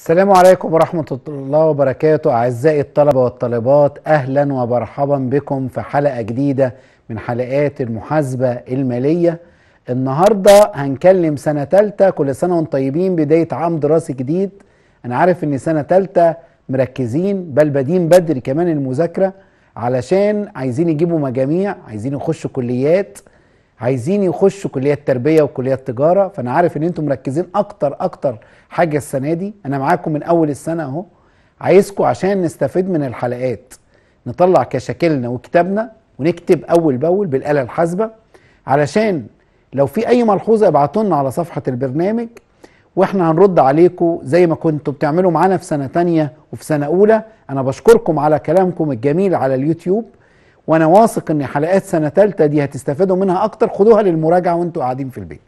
السلام عليكم ورحمة الله وبركاته أعزائي الطلبة والطالبات أهلا ومرحبا بكم في حلقة جديدة من حلقات المحاسبة المالية النهاردة هنكلم سنة ثالثة كل سنة وانتم طيبين بداية عام دراسي جديد أنا عارف إن سنة ثالثة مركزين بل بادين بدري كمان المذاكرة علشان عايزين يجيبوا مجاميع عايزين يخشوا كليات عايزين يخشوا كليه التربيه وكليه التجاره فانا عارف ان انتم مركزين اكتر اكتر حاجه السنه دي انا معاكم من اول السنه اهو عايزكم عشان نستفيد من الحلقات نطلع كشاكلنا وكتابنا ونكتب اول باول بالاله الحاسبه علشان لو في اي ملحوظه ابعتوا لنا على صفحه البرنامج واحنا هنرد عليكم زي ما كنتوا بتعملوا معانا في سنه تانية وفي سنه اولى انا بشكركم على كلامكم الجميل على اليوتيوب وانا واثق ان حلقات سنه ثالثه دي هتستفادوا منها اكتر خدوها للمراجعه وانتوا قاعدين في البيت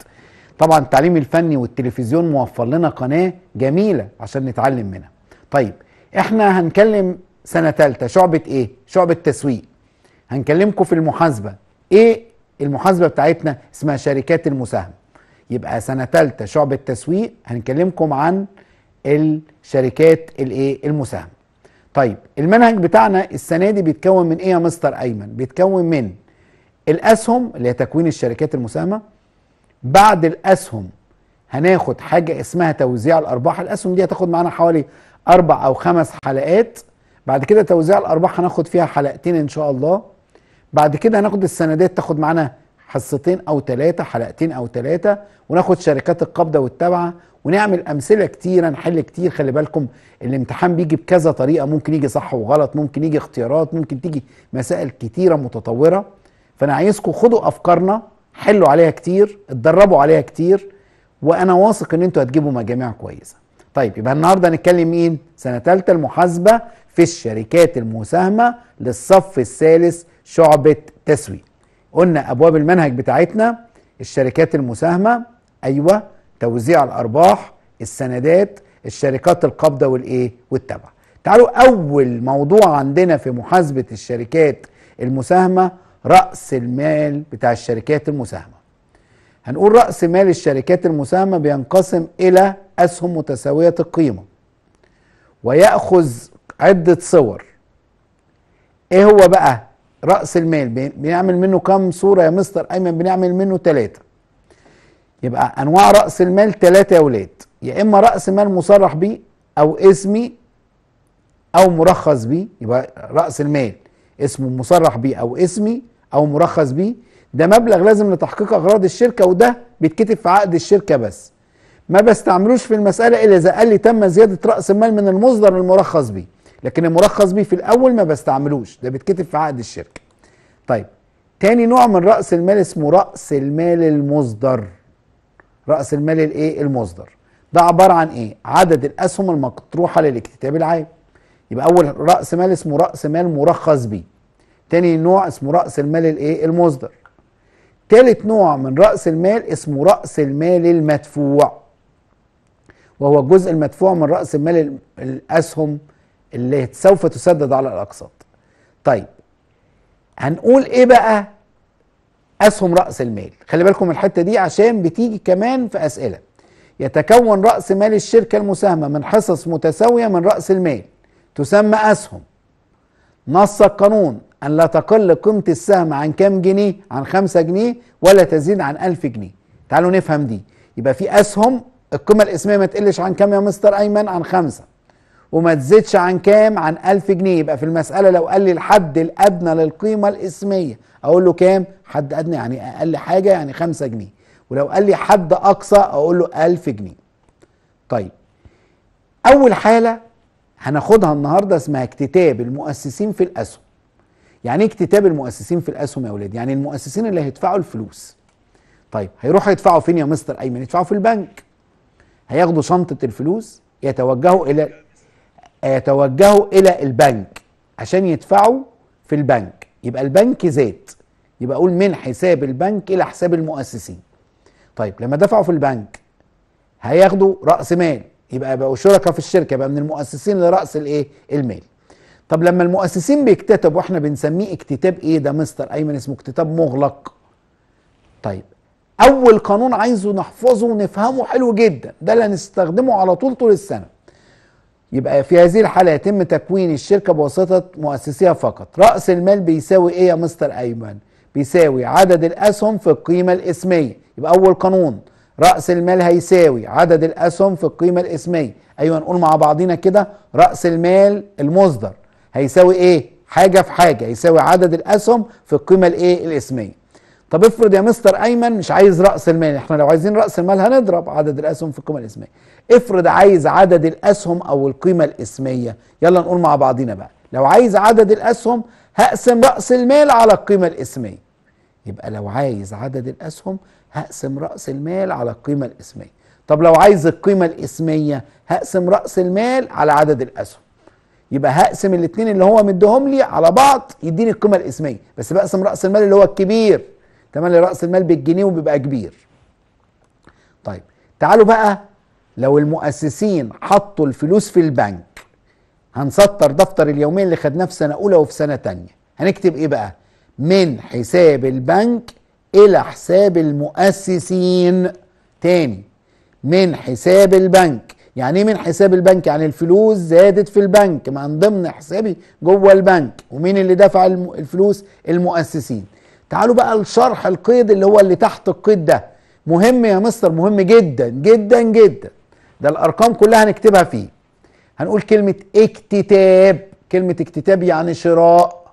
طبعا التعليم الفني والتلفزيون موفر لنا قناه جميله عشان نتعلم منها طيب احنا هنكلم سنه ثالثه شعبه ايه شعبه تسويق هنكلمكم في المحاسبه ايه المحاسبه بتاعتنا اسمها شركات المساهمه يبقى سنه ثالثه شعبه تسويق هنكلمكم عن الشركات الايه المساهمه طيب المنهج بتاعنا السنه دي بيتكون من ايه يا مستر ايمن بيتكون من الاسهم اللي هي تكوين الشركات المساهمه بعد الاسهم هناخد حاجه اسمها توزيع الارباح الاسهم دي هتاخد معانا حوالي اربع او خمس حلقات بعد كده توزيع الارباح هناخد فيها حلقتين ان شاء الله بعد كده هناخد السندات تاخد معانا حصتين او ثلاثه حلقتين او ثلاثه وناخد شركات القبضه والتابعة ونعمل امثله كتيره نحل كتير خلي بالكم الامتحان بيجي بكذا طريقه ممكن يجي صح وغلط ممكن يجي اختيارات ممكن تيجي مسائل كتيره متطوره فانا عايزكم خدوا افكارنا حلوا عليها كتير اتدربوا عليها كتير وانا واثق ان انتوا هتجيبوا مجاميع كويسه طيب يبقى النهارده هنتكلم مين سنه ثالثه المحاسبه في الشركات المساهمه للصف الثالث شعبه تسويق قلنا ابواب المنهج بتاعتنا الشركات المساهمه ايوه توزيع الارباح السندات الشركات القابضه والايه والتبع تعالوا اول موضوع عندنا في محاسبه الشركات المساهمه راس المال بتاع الشركات المساهمه هنقول راس مال الشركات المساهمه بينقسم الى اسهم متساويه القيمه وياخذ عده صور ايه هو بقى راس المال بنعمل منه كام صوره يا مستر ايمن بنعمل منه ثلاثه يبقى انواع راس المال ثلاثه يا اولاد يا اما راس مال مصرح بيه او اسمي او مرخص بيه يبقى راس المال اسمه مصرح بيه او اسمي او مرخص بيه ده مبلغ لازم لتحقيق اغراض الشركه وده بيتكتب في عقد الشركه بس ما بستعملوش في المساله الا اذا قال لي تم زياده راس المال من المصدر المرخص بيه لكن المرخص بيه في الاول ما بستعملوش ده بيتكتب في عقد الشركه طيب تاني نوع من راس المال اسمه راس المال المصدر راس المال الايه المصدر ده عباره عن ايه عدد الاسهم المطروحه للاكتتاب العام يبقى اول راس مال اسمه راس مال مرخص بيه تاني نوع اسمه راس المال الايه المصدر تالت نوع من راس المال اسمه راس المال المدفوع وهو الجزء المدفوع من راس المال الاسهم اللي سوف تسدد على الاقساط طيب هنقول ايه بقى اسهم راس المال خلي بالكم الحته دي عشان بتيجي كمان في اسئله يتكون راس مال الشركه المساهمه من حصص متساويه من راس المال تسمى اسهم نص القانون أن لا تقل قيمة السهم عن كام جنيه؟ عن 5 جنيه ولا تزيد عن 1000 جنيه. تعالوا نفهم دي. يبقى في أسهم القيمة الإسمية ما تقلش عن كام يا مستر أيمن؟ عن خمسة. وما تزيدش عن كام عن 1000 جنيه يبقى في المساله لو قال لي الحد الادنى للقيمه الاسميه اقول له كام حد ادنى يعني اقل حاجه يعني 5 جنيه ولو قال لي حد اقصى اقول له 1000 جنيه طيب اول حاله هناخدها النهارده اسمها اكتتاب المؤسسين في الاسهم يعني ايه اكتتاب المؤسسين في الاسهم يا اولاد يعني المؤسسين اللي هيدفعوا الفلوس طيب هيروحوا يدفعوا فين يا مستر ايمن يدفعوا في البنك هياخدوا شنطه الفلوس يتوجهوا الى يتوجهوا الى البنك عشان يدفعوا في البنك يبقى البنك زاد يبقى اقول من حساب البنك الى حساب المؤسسين طيب لما دفعوا في البنك هياخدوا راس مال يبقى بقوا شركاء في الشركه يبقى من المؤسسين لراس الايه المال طب لما المؤسسين بيكتتبوا احنا بنسميه اكتتاب ايه ده مستر ايمن اسمه اكتتاب مغلق طيب اول قانون عايزه نحفظه ونفهمه حلو جدا ده اللي هنستخدمه على طول طول السنه يبقى في هذه الحالة يتم تكوين الشركة بواسطة مؤسسيها فقط رأس المال بيساوي ايه يا مستر ايمن بيساوي عدد الاسهم في القيمة الاسمية يبقى اول قانون رأس المال هيساوي عدد الاسهم في القيمة الاسمية ايوه نقول مع بعضينا كده رأس المال المصدر هيساوي ايه حاجة في حاجة يساوي عدد الاسهم في القيمة الايه الاسمية طب افرض يا مستر ايمن مش عايز راس المال احنا لو عايزين راس المال هنضرب عدد الاسهم في القيمه الاسميه افرض عايز عدد الاسهم او القيمه الاسميه يلا نقول مع بعضينا بقى لو عايز عدد الاسهم هقسم راس المال على القيمه الاسميه يبقى لو عايز عدد الاسهم هقسم راس المال على القيمه الاسميه طب لو عايز القيمه الاسميه هقسم راس المال على عدد الاسهم يبقى هقسم الاثنين اللي هو مديهم لي على بعض يديني القيمه الاسميه بس بقسم راس المال اللي هو الكبير تملي راس المال بالجنيه وبيبقى كبير طيب تعالوا بقى لو المؤسسين حطوا الفلوس في البنك هنسطر دفتر اليومين اللي خدناه في سنه اولى وفي سنه تانية هنكتب ايه بقى من حساب البنك الى حساب المؤسسين تاني من حساب البنك يعني ايه من حساب البنك يعني الفلوس زادت في البنك من ضمن حسابي جوه البنك ومين اللي دفع الفلوس المؤسسين تعالوا بقى لشرح القيد اللي هو اللي تحت القيد ده مهم يا مستر مهم جدا جدا جدا ده الارقام كلها هنكتبها فيه هنقول كلمه اكتتاب كلمه اكتتاب يعني شراء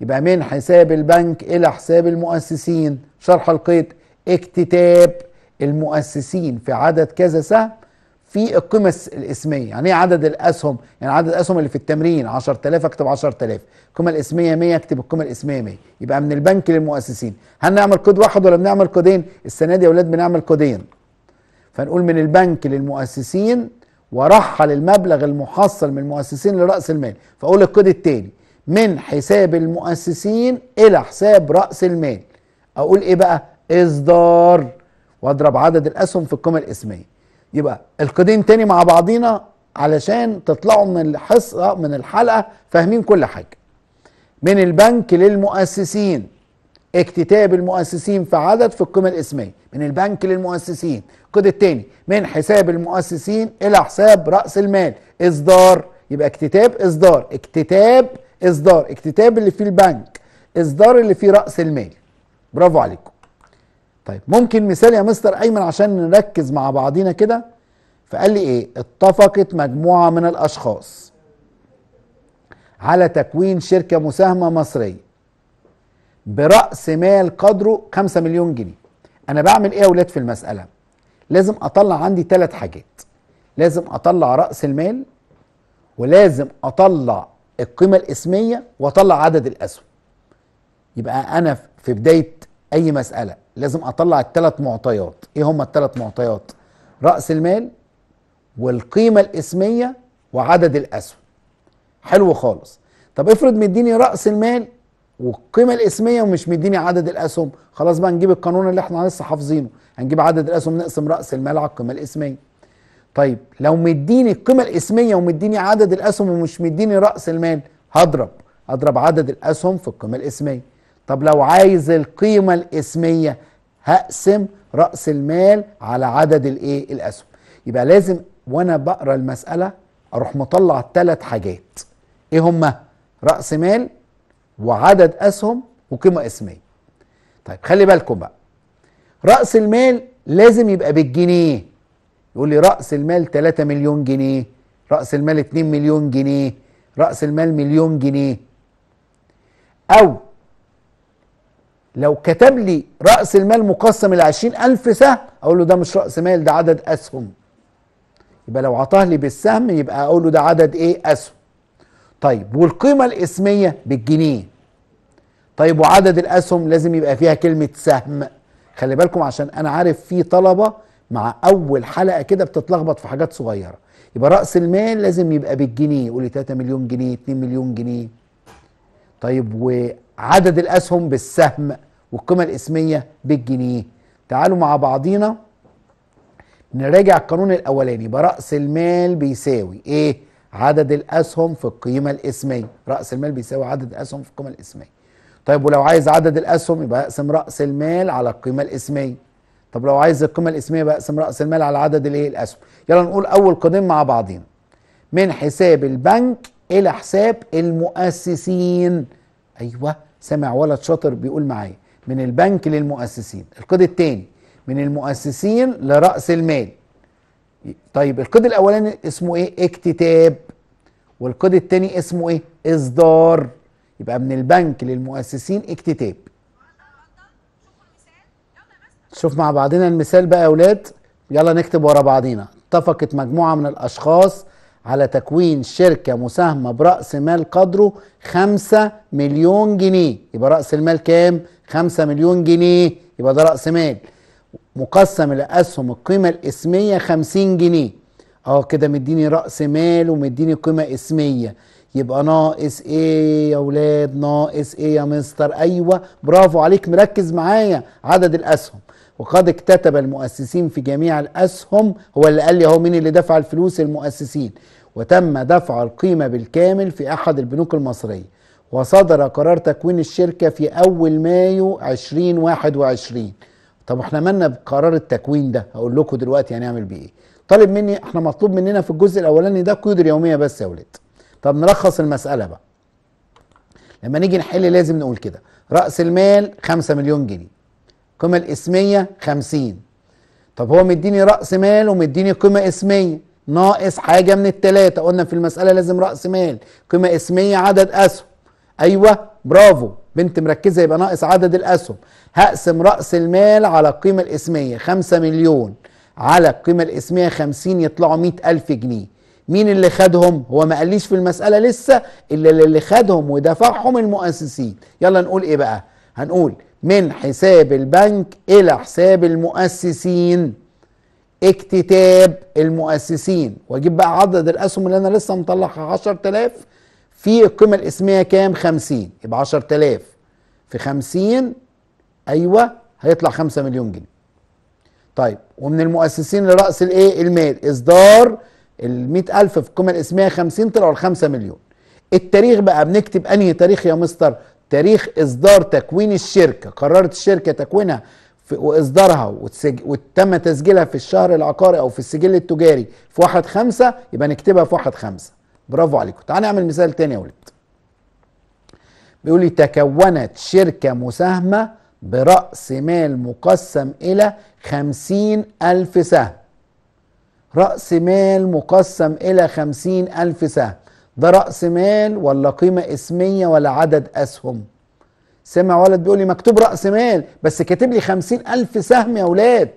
يبقى من حساب البنك الى حساب المؤسسين شرح القيد اكتتاب المؤسسين في عدد كذا سهم في القيمه الاسميه يعني ايه عدد الاسهم يعني عدد الاسهم اللي في التمرين 10000 اكتب 10000 القيمه الاسميه 100 اكتب القيمه الاسميه 100 يبقى من البنك للمؤسسين هل نعمل كود واحد ولا بنعمل كودين السنه دي يا اولاد بنعمل كودين فنقول من البنك للمؤسسين ورحل المبلغ المحصل من المؤسسين لراس المال فاقول الكود التاني من حساب المؤسسين الى حساب راس المال اقول ايه بقى اصدار واضرب عدد الاسهم في القيمه الاسميه يبقى القيدين تاني مع بعضينا علشان تطلعوا من الحصه من الحلقه فاهمين كل حاجه من البنك للمؤسسين اكتتاب المؤسسين في عدد في القيمة الاسمية من البنك للمؤسسين القيد التاني من حساب المؤسسين الى حساب رأس المال اصدار يبقى اكتتاب اصدار اكتتاب اصدار اكتتاب اللي فيه البنك اصدار اللي فيه رأس المال برافو عليكم طيب ممكن مثال يا مستر ايمن عشان نركز مع بعضينا كده فقال لي ايه اتفقت مجموعه من الاشخاص على تكوين شركه مساهمه مصريه براس مال قدره 5 مليون جنيه انا بعمل ايه يا اولاد في المساله لازم اطلع عندي ثلاث حاجات لازم اطلع راس المال ولازم اطلع القيمه الاسميه واطلع عدد الاسهم يبقى انا في بدايه اي مساله لازم اطلع الثلاث معطيات ايه هما الثلاث معطيات راس المال والقيمه الاسميه وعدد الاسهم حلو خالص طب افرض مديني راس المال والقيمه الاسميه ومش مديني عدد الاسهم خلاص بقى نجيب القانون اللي احنا لسه حافظينه هنجيب عدد الاسهم نقسم راس المال على القيمه الاسميه طيب لو مديني القيمه الاسميه ومديني عدد الاسهم ومش مديني راس المال هضرب اضرب عدد الاسهم في القيمه الاسميه طب لو عايز القيمة الاسمية هقسم رأس المال على عدد الايه الاسهم يبقى لازم وانا بقرا المسألة اروح مطلع ثلاث حاجات ايه هما رأس مال وعدد اسهم وقيمة اسمية طيب خلي بالكم بقى رأس المال لازم يبقى بالجنيه يقول لي رأس المال 3 مليون جنيه رأس المال 2 مليون جنيه رأس المال مليون جنيه أو لو كتب لي راس المال مقسم ل 20000 سهم اقول له ده مش راس مال ده عدد اسهم يبقى لو عطاه لي بالسهم يبقى اقول له ده عدد ايه اسهم طيب والقيمه الاسميه بالجنيه طيب وعدد الاسهم لازم يبقى فيها كلمه سهم خلي بالكم عشان انا عارف في طلبه مع اول حلقه كده بتتلخبط في حاجات صغيره يبقى راس المال لازم يبقى بالجنيه يقول لي 3 مليون جنيه 2 مليون جنيه طيب وعدد الاسهم بالسهم والقيمة الاسمية بالجنيه تعالوا مع بعضينا نراجع القانون الاولاني برأس المال بيساوي ايه عدد الاسهم في القيمة الاسمية رأس المال بيساوي عدد الاسهم في القيمة الاسمية طيب ولو عايز عدد الاسهم يبقى اقسم رأس المال على القيمة الاسمية طب لو عايز القيمة الاسمية يبقى اقسم رأس المال على عدد الايه الاسهم يلا نقول اول قانون مع بعضينا من حساب البنك الى حساب المؤسسين ايوه سامع ولد شاطر بيقول معايا من البنك للمؤسسين القيد الثاني من المؤسسين لرأس المال طيب القيد الاولاني اسمه ايه اكتتاب والقيد الثاني اسمه ايه اصدار يبقى من البنك للمؤسسين اكتتاب شوف مع بعضنا المثال بقى يا اولاد يلا نكتب ورا بعضينا اتفقت مجموعه من الاشخاص على تكوين شركه مساهمه براس مال قدره 5 مليون جنيه يبقى راس المال كام 5 مليون جنيه يبقى ده راس مال مقسم لاسهم القيمه الاسميه 50 جنيه اه كده مديني راس مال ومديني قيمه اسميه يبقى ناقص ايه يا ولاد ناقص ايه يا مستر ايوه برافو عليك مركز معايا عدد الاسهم وقد اكتتب المؤسسين في جميع الاسهم هو اللي قال لي اهو مين اللي دفع الفلوس المؤسسين وتم دفع القيمه بالكامل في احد البنوك المصريه وصدر قرار تكوين الشركة في أول مايو 2021 طب احنا مالنا بقرار التكوين ده هقول لكم دلوقتي هنعمل بيه ايه طالب مني احنا مطلوب مننا في الجزء الاولاني ده قيود اليوميه بس يا ولاد طب نلخص المساله بقى لما نيجي نحل لازم نقول كده راس المال 5 مليون جنيه قيمه الاسميه 50 طب هو مديني راس مال ومديني قيمه اسميه ناقص حاجه من الثلاثه قلنا في المساله لازم راس مال قيمه اسميه عدد اسهم ايوه برافو بنت مركزه يبقى ناقص عدد الاسهم هقسم راس المال على القيمه الاسميه 5 مليون على القيمه الاسميه 50 يطلعوا 100000 جنيه مين اللي خدهم هو ما قاليش في المساله لسه الا اللي خدهم ودفعهم المؤسسين يلا نقول ايه بقى هنقول من حساب البنك الى حساب المؤسسين اكتتاب المؤسسين واجيب بقى عدد الاسهم اللي انا لسه مطلعها 10000 في القيمة الاسمية كام؟ 50 يبقى 10000 في 50 ايوه هيطلع 5 مليون جنيه. طيب ومن المؤسسين لرأس الايه؟ المال اصدار ال 100000 في القيمة الاسمية 50 طلعوا ال 5 مليون. التاريخ بقى بنكتب انهي تاريخ يا مستر؟ تاريخ اصدار تكوين الشركة، قررت الشركة تكوينها واصدارها وتسج... وتم تسجيلها في الشهر العقاري او في السجل التجاري في 1/5 يبقى نكتبها في 1/5. برافو عليكم تعال نعمل مثال تاني يا ولد بيقول لي تكونت شركة مساهمة برأس مال مقسم إلى خمسين ألف سهم رأس مال مقسم إلى خمسين ألف سهم ده رأس مال ولا قيمة اسمية ولا عدد أسهم سمع ولد بيقول لي مكتوب رأس مال بس كاتب لي خمسين ألف سهم يا ولاد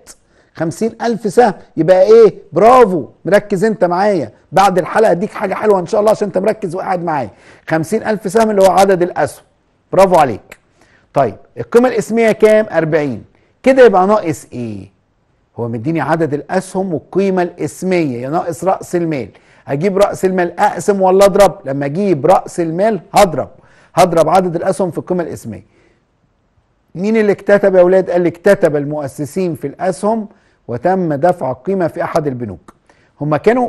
خمسين ألف سهم يبقى إيه برافو مركز أنت معايا بعد الحلقة أديك حاجة حلوة إن شاء الله عشان أنت مركز وقاعد معايا خمسين ألف سهم اللي هو عدد الأسهم برافو عليك طيب القيمة الاسمية كام أربعين كده يبقى ناقص إيه هو مديني عدد الأسهم والقيمة الاسمية يا ناقص رأس المال هجيب رأس المال أقسم ولا أضرب لما أجيب رأس المال هضرب هضرب عدد الأسهم في القيمة الاسمية مين اللي اكتتب يا ولاد قال لي اكتتب المؤسسين في الاسهم وتم دفع القيمه في احد البنوك هما كانوا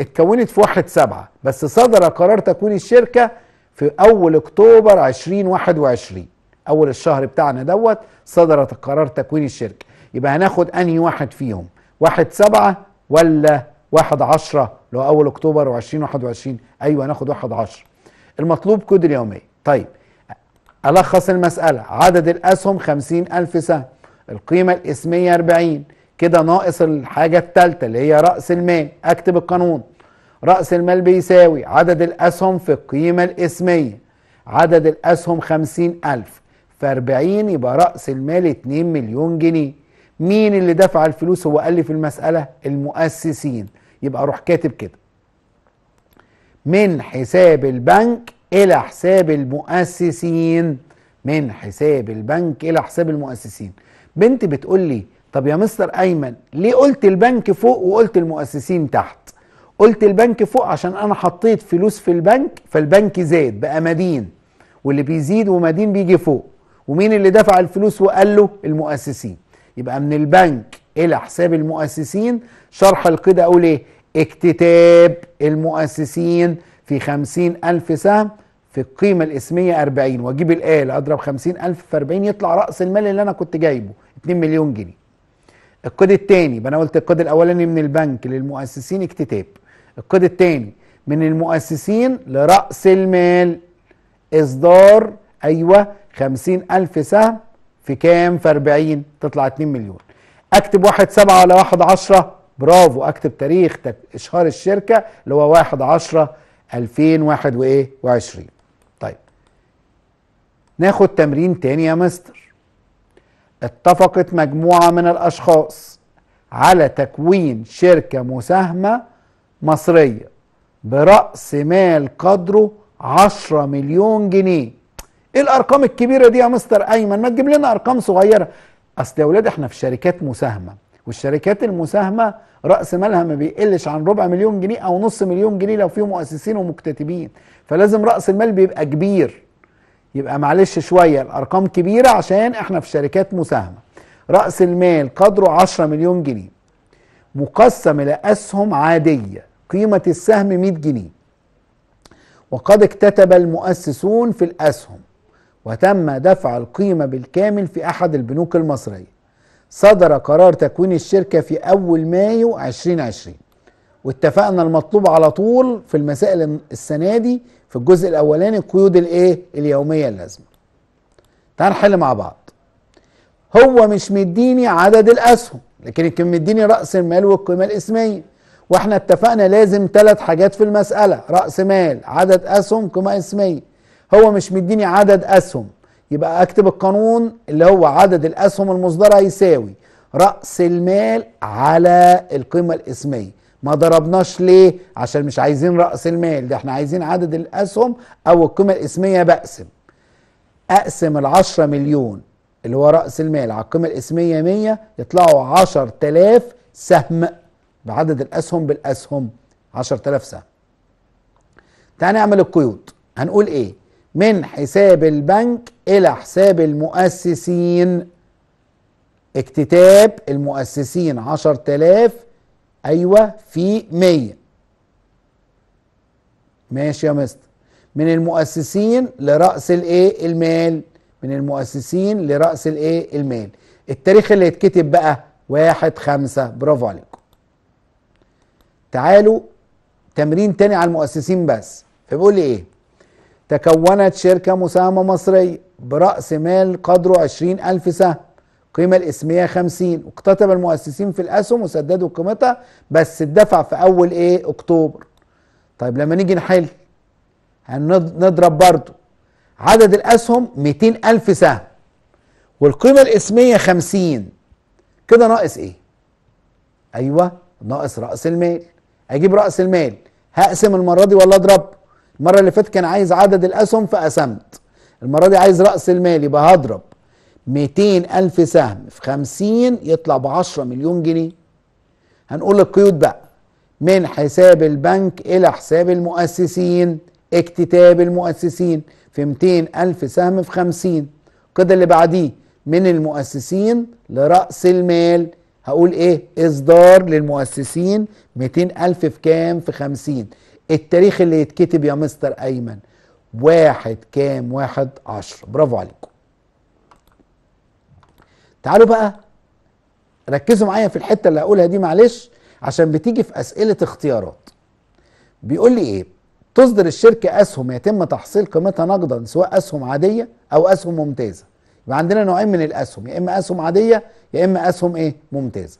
اتكونت في واحد سبعة بس صدر قرار تكوين الشركة في أول أكتوبر 2021 أول الشهر بتاعنا دوت صدرت قرار تكوين الشركة يبقى هناخد أنهي واحد فيهم واحد سبعة ولا واحد عشرة لو أول أكتوبر وعشرين واحد وعشرين أيوة هناخد واحد عشرة المطلوب كود اليومي طيب ألخص المسألة عدد الأسهم خمسين ألف سهم القيمة الإسمية أربعين كده ناقص الحاجة الثالثة اللي هي رأس المال أكتب القانون رأس المال بيساوي عدد الأسهم في القيمة الإسمية عدد الأسهم خمسين ألف فأربعين يبقى رأس المال اتنين مليون جنيه مين اللي دفع الفلوس هو قال لي في المسألة المؤسسين يبقى روح كاتب كده من حساب البنك إلى حساب المؤسسين من حساب البنك إلى حساب المؤسسين بنت بتقول لي طب يا مستر ايمن ليه قلت البنك فوق وقلت المؤسسين تحت قلت البنك فوق عشان انا حطيت فلوس في البنك فالبنك زاد بقى مدين واللي بيزيد ومدين بيجي فوق ومين اللي دفع الفلوس وقال له المؤسسين يبقى من البنك الى حساب المؤسسين شرح القيد اقول ايه اكتتاب المؤسسين في خمسين ألف سهم في القيمة الإسمية 40 وأجيب الآلة أضرب خمسين ألف في 40 يطلع رأس المال اللي أنا كنت جايبه 2 مليون جنيه الكود الثاني انا قلت الكود الاولاني من البنك للمؤسسين اكتتاب الكود الثاني من المؤسسين لراس المال اصدار ايوه 50000 سهم في كام في 40 تطلع 2 مليون اكتب واحد سبعة ولا واحد عشرة برافو اكتب تاريخ اشهار الشركة اللي هو واحد عشرة الفين واحد وايه وعشرين طيب ناخد تمرين تاني يا مستر اتفقت مجموعة من الأشخاص على تكوين شركة مساهمة مصرية برأس مال قدره 10 مليون جنيه ايه الارقام الكبيره دي يا مستر ايمن ما تجيب لنا ارقام صغيره اصل يا ولاد احنا في شركات مساهمه والشركات المساهمه راس مالها ما بيقلش عن ربع مليون جنيه او نص مليون جنيه لو في مؤسسين ومكتتبين فلازم راس المال بيبقى كبير يبقى معلش شويه الارقام كبيره عشان احنا في شركات مساهمه راس المال قدره 10 مليون جنيه مقسم الى اسهم عاديه قيمه السهم 100 جنيه وقد اكتتب المؤسسون في الاسهم وتم دفع القيمه بالكامل في احد البنوك المصريه صدر قرار تكوين الشركه في اول مايو 2020 واتفقنا المطلوب على طول في المسائل السنه دي في الجزء الاولاني القيود الايه اليوميه اللازمه تعال نحل مع بعض هو مش مديني عدد الاسهم لكن كان مديني راس المال والقيمه الاسميه واحنا اتفقنا لازم ثلاث حاجات في المساله راس مال عدد اسهم قيمه اسميه هو مش مديني عدد اسهم يبقى اكتب القانون اللي هو عدد الاسهم المصدره يساوي راس المال على القيمه الاسميه ما ضربناش ليه عشان مش عايزين راس المال ده احنا عايزين عدد الاسهم او القيمه الاسميه بقسم اقسم العشرة 10 مليون اللي هو راس المال على القيمه الاسميه 100 يطلعوا 10000 سهم بعدد الاسهم بالاسهم 10000 سهم تعالى نعمل القيود هنقول ايه من حساب البنك الى حساب المؤسسين اكتتاب المؤسسين 10000 ايوه في 100 ماشي يا مستر من المؤسسين لراس الايه المال من المؤسسين لراس الايه المال التاريخ اللي يتكتب بقى واحد خمسة برافو عليكم تعالوا تمرين تاني على المؤسسين بس فبيقول لي ايه تكونت شركة مساهمة مصرية برأس مال قدره عشرين ألف سهم القيمة الاسمية 50 واكتتب المؤسسين في الأسهم وسددوا قيمتها بس اتدفع في أول إيه أكتوبر طيب لما نيجي نحل هنضرب يعني برضو عدد الأسهم 200 ألف سهم والقيمة الاسمية 50 كده ناقص إيه؟ أيوه ناقص رأس المال أجيب رأس المال هقسم المرة دي ولا أضرب؟ المرة اللي فاتت كان عايز عدد الأسهم فقسمت المرة دي عايز رأس المال يبقى هضرب 200 ألف سهم في 50 يطلع ب 10 مليون جنيه هنقول القيود بقى من حساب البنك إلى حساب المؤسسين اكتتاب المؤسسين في 200 ألف سهم في 50 كده اللي بعديه من المؤسسين لرأس المال هقول ايه اصدار للمؤسسين 200 ألف في كام في 50 التاريخ اللي يتكتب يا مستر أيمن واحد كام واحد عشر برافو عليكم تعالوا بقى ركزوا معايا في الحته اللي هقولها دي معلش عشان بتيجي في اسئله اختيارات بيقول لي ايه تصدر الشركه اسهم يتم تحصيل قيمتها نقدا سواء اسهم عاديه او اسهم ممتازه يبقى عندنا نوعين من الاسهم يا اما اسهم عاديه يا اما اسهم ايه ممتازه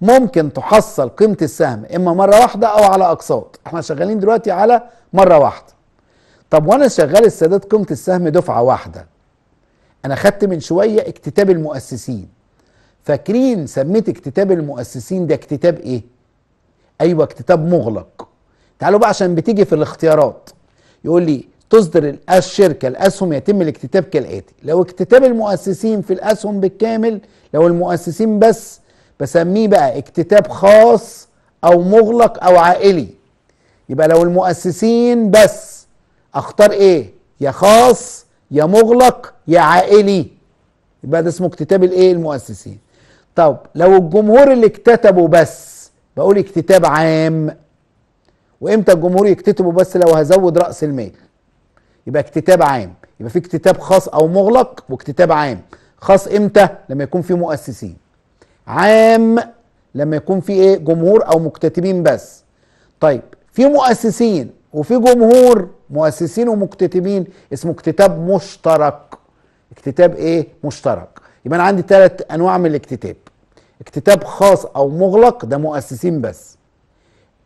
ممكن تحصل قيمه السهم اما مره واحده او على اقساط احنا شغالين دلوقتي على مره واحده طب وانا شغال السداد قيمه السهم دفعه واحده انا خدت من شويه اكتتاب المؤسسين فاكرين سميت اكتتاب المؤسسين ده اكتتاب ايه ايوه اكتتاب مغلق تعالوا بقى عشان بتيجي في الاختيارات يقول لي تصدر الشركه الاسهم يتم الاكتتاب كالاتي لو اكتتاب المؤسسين في الاسهم بالكامل لو المؤسسين بس بسميه بقى اكتتاب خاص او مغلق او عائلي يبقى لو المؤسسين بس اختار ايه يا خاص يا مغلق يا عائلي يبقى ده اسمه اكتتاب الايه المؤسسين طب لو الجمهور اللي اكتتبه بس بقول اكتتاب عام وامتى الجمهور يكتتبه بس لو هزود راس المال يبقى اكتتاب عام يبقى في اكتتاب خاص او مغلق واكتتاب عام خاص امتى لما يكون في مؤسسين عام لما يكون في ايه جمهور او مكتتبين بس طيب في مؤسسين وفي جمهور مؤسسين ومكتتبين اسمه اكتتاب مشترك اكتتاب ايه مشترك يبقى انا عندي ثلاث انواع من الاكتتاب اكتتاب خاص او مغلق ده مؤسسين بس